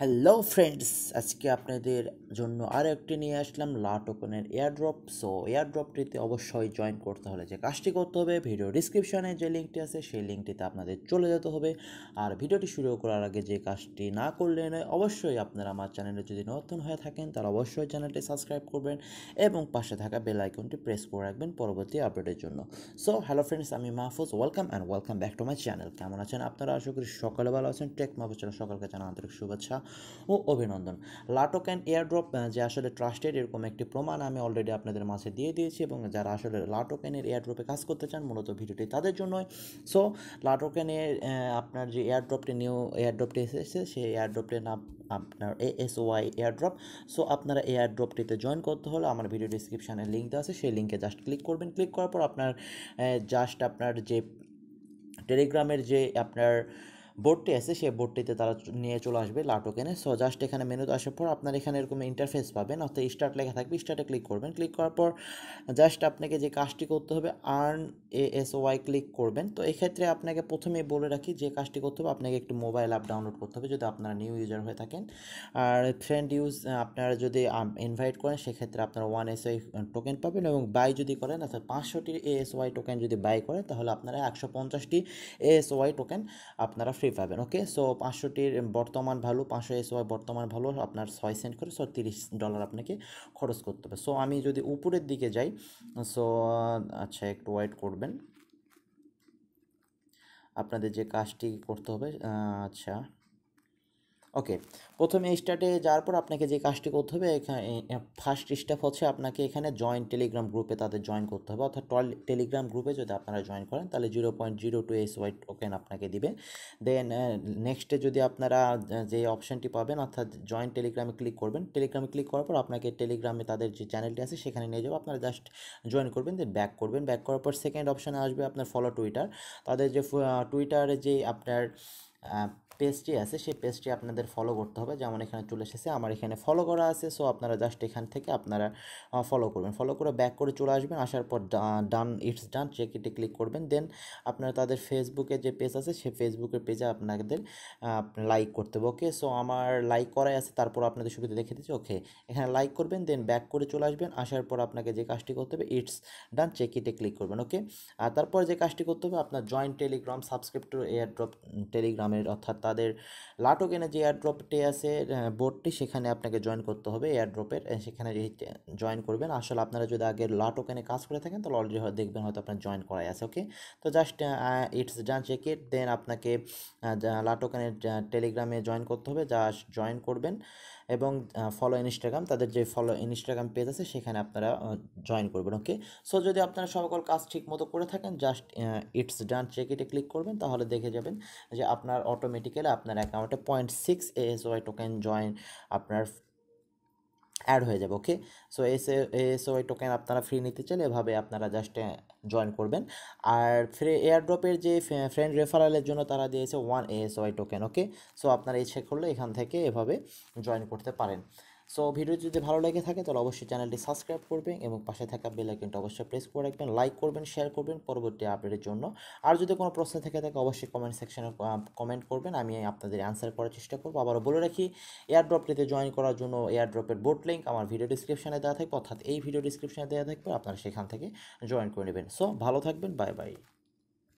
hello friends আজকে আপনাদের জন্য আরও একটি নিয়ে আসলাম লা টোকনের এয়ারড্রপ সো এয়ারড্রপটিতে অবশ্যই জয়েন করতে হলে যে কাজটি করতে হবে ভিডিও ডিসক্রিপশানে যে লিঙ্কটি আছে সেই লিঙ্কটিতে আপনাদের চলে যেতে হবে আর ভিডিওটি শুরু করার আগে যে কাজটি না করলে নয় অবশ্যই আপনারা আমার চ্যানেলে যদি নতুন হয়ে থাকেন তারা অবশ্যই চ্যানেলটি সাবস্ক্রাইব করবেন এবং পাশে থাকা বেল আইকনটি প্রেস করে রাখবেন পরবর্তী আপডেটের জন্য সো হ্যালো ফ্রেন্ডস আমি Mahfuz welcome and welcome back to my channel কেমন আছেন আপনারা আশা করি সকালে ভালো আছেন টেক মাহফুজ সকালকে জানান আন্তরিক শুভেচ্ছা ও অভিনন্দন লাটক অ্যান্ড এয়ারড্রপ যে আসলে ট্রাস্টেড এরকম একটি প্রমাণ আমি অলরেডি আপনাদের মাঝে দিয়ে দিয়েছি এবং যারা আসলে ক্যানের এয়ারড্রপে কাজ করতে চান মূলত ভিডিওটি তাদের জন্যই সো লাটোকেনের আপনার যে এয়ারড্রপটি নিউ এয়ারড্রপটি এসেছে সেই এয়ারড্রপটির নাম আপনার A S Y airdrop so আপনারা এয়ারড্রপটিতে জয়েন করতে হলে আমার ভিডিও ডিসক্রিপশানে লিঙ্ক দেওয়া আছে সেই লিঙ্কে জাস্ট ক্লিক করবেন ক্লিক করার পর আপনার জাস্ট আপনার যে টেলিগ্রামের যে আপনার বোর্ডটি আছে সেই বোর্ডটিতে তারা নিয়ে চলে আসবে লাটক সো জাস্ট এখানে মেনুতে আসার পর আপনার এখানে এরকম ইন্টারফেস পাবেন অর্থাৎ স্টার্ট লেখা থাকবে স্টার্টে ক্লিক করবেন ক্লিক করার পর জাস্ট আপনাকে যে কাজটি করতে হবে earn A S Y click করবেন তো এক্ষেত্রে আপনাকে প্রথমে বলে রাখি যে কাজটি করতে হবে আপনাকে একটু মোবাইল অ্যাপ ডাউনলোড করতে হবে যদি আপনারা নিউ ইউজার হয়ে থাকেন আর ফ্রেন্ড ইউজ আপনারা যদি ইনভাইট করেন সেক্ষেত্রে আপনারা ওয়ান এস ওয়াই টোকেন পাবেন এবং বাই যদি করেন অর্থাৎ পাঁচশোটি এ এস ওয়াই টোকেন যদি বাই করেন তাহলে আপনারা একশো পঞ্চাশটি এ এস ওয়াই টোকেন আপনারা ফ্রি পাবেন ওকে সো পাঁচশোটির বর্তমান ভ্যালু পাঁচশো এস ওয়াই বর্তমান ভ্যালু আপনার ছয় সেন্ট করে সো তিরিশ ডলার আপনাকে খরচ করতে হবে সো আমি যদি উপরের দিকে যাই সো আচ্ছা একটু ওয়েট করবেন আপনাদের যে কাজটি করতে হবে আচ্ছা ওকে প্রথমে স্টার্টে যাওয়ার পর আপনাকে যে কাজটি করতে হবে এখানে ফার্স্ট স্টেপ হচ্ছে আপনাকে এখানে জয়েন্ট টেলিগ্রাম গ্রুপে তাদের জয়েন করতে হবে অর্থাৎ টেলিগ্রাম গ্রুপে যদি আপনারা জয়েন করেন তাহলে zero point zero two S Y token আপনাকে দিবে দেন নেক্সটে যদি আপনারা যে অপশানটি পাবেন অর্থাৎ জয়েন্ট টেলিগ্রামে ক্লিক করবেন টেলিগ্রামে ক্লিক করার পর আপনাকে টেলিগ্রামে তাদের যে চ্যানেলটি আছে সেখানে নিয়ে যাবো আপনারা জাস্ট জয়েন করবেন দেন ব্যাক করবেন ব্যাক করার পর সেকেন্ড অপশানে আসবে আপনার ফলো টুইটার তাদের যে টুইটারে যে আপনার পেজটি আছে সেই পেজটি আপনাদের ফলো করতে হবে যেমন এখানে চলে এসেছে আমার এখানে ফলো করা আছে সো আপনারা জাস্ট এখান থেকে আপনারা ফলো করবেন ফলো করে ব্যাক করে চলে আসবেন আসার পর ডান ইটস ডান চেকিটে ক্লিক করবেন দেন আপনারা তাদের ফেসবুকে যে পেজ আছে সেই ফেসবুকের পেজে আপনাদের লাইক করতে হবে ওকে সো আমার লাইক করাই আছে তারপর আপনাদের সুবিধা দেখে দিচ্ছি ওকে এখানে লাইক করবেন দেন ব্যাক করে চলে আসবেন আসার পর আপনাকে যে কাজটি করতে হবে ইটস ডান চেকিটে ক্লিক করবেন ওকে আর তারপর যে কাজটি করতে হবে আপনার জয়েন্ট টেলিগ্রাম সাবস্ক্রিপ্টর এয়ারড্রপ টেলিগ্রামে নামের অর্থাৎ তাদের লাটোকেনে যে এয়ারড্রপটি আছে বোর্ডটি সেখানে আপনাকে জয়েন করতে হবে এয়ারড্রপের সেখানে জয়েন করবেন আসলে আপনারা যদি আগে লাটোকেনে কাজ করে থাকেন তাহলে অলরেডি হয়তো দেখবেন হয়তো আপনার জয়েন করাই আছে ওকে তো just it's done check it then আপনাকে লাটোকেনের টেলিগ্রামে জয়েন করতে হবে যা জয়েন করবেন এবং ফলো ইনস্টাগ্রাম তাদের যে ফলো ইনস্টাগ্রাম পেজ আছে সেখানে আপনারা জয়েন করবেন ওকে সো যদি আপনারা সকল কাজ ঠিক মতো করে থাকেন জাস্ট ইটস ডান চেক ইটে ক্লিক করবেন তাহলে দেখে যাবেন যে আপনার অটোমেটিক্যালি আপনার অ্যাকাউন্টে point six A S Y token join আপনার অ্যাড হয়ে যাবে ওকে সো এসে এসওআই টোকেন আপনারা ফ্রি নিতে চান এভাবে আপনারা জাস্ট জয়েন করবেন আর ফ্রি এয়ারড্রপের যে ফ্রেন্ড রেফারালের জন্য তারা দিয়েছে one Y token okay so আপনারা ইচ্ছে করলে এখান থেকে এভাবে জয়েন করতে পারেন সো ভিডিও যদি ভালো লেগে থাকে তাহলে অবশ্যই চ্যানেলটি সাবস্ক্রাইব করবেন এবং পাশে থাকা বেল আইকনটা অবশ্যই প্রেস করে রাখবেন লাইক করবেন শেয়ার করবেন পরবর্তী আপডেটের জন্য আর যদি কোনো প্রশ্ন থেকে থাকে অবশ্যই কমেন্ট সেকশনে কমেন্ট করবেন আমি আপনাদের অ্যান্সার করার চেষ্টা করবো আবারও বলে রাখি এয়ারড্রপটিতে জয়েন করার জন্য এয়ারড্রপের বোর্ড লিঙ্ক আমার ভিডিও ডিসক্রিপশানে দেওয়া থাকবে অর্থাৎ এই ভিডিও ডিসক্রিপশানে দেওয়া থাকবে আপনারা সেখান থেকে জয়েন করে নেবেন সো ভালো থাকবেন বাই বাই